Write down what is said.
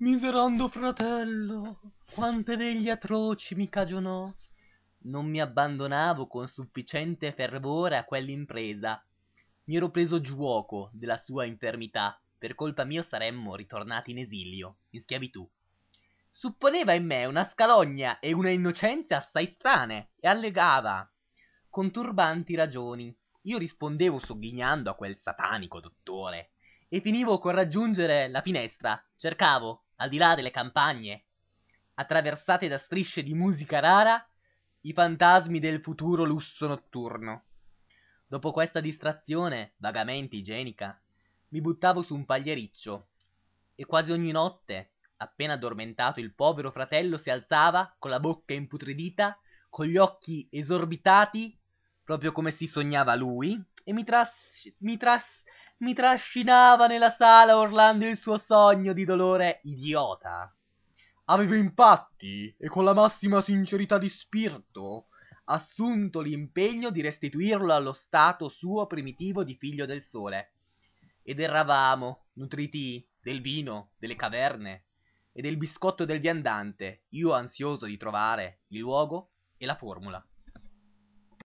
miserando fratello quante degli atroci mi cagionò non mi abbandonavo con sufficiente fervore a quell'impresa mi ero preso giuoco della sua infermità per colpa mia saremmo ritornati in esilio in schiavitù supponeva in me una scalogna e una innocenza assai strane e allegava con turbanti ragioni io rispondevo sogghignando a quel satanico dottore e finivo col raggiungere la finestra cercavo al di là delle campagne, attraversate da strisce di musica rara, i fantasmi del futuro lusso notturno. Dopo questa distrazione, vagamente igienica, mi buttavo su un pagliericcio e quasi ogni notte, appena addormentato, il povero fratello si alzava con la bocca imputridita, con gli occhi esorbitati, proprio come si sognava lui, e mi, tras- mi tras- mi trascinava nella sala urlando il suo sogno di dolore idiota. Avevo impatti e con la massima sincerità di spirito assunto l'impegno di restituirlo allo stato suo primitivo di figlio del sole. Ed eravamo nutriti del vino, delle caverne e del biscotto del viandante, io ansioso di trovare il luogo e la formula.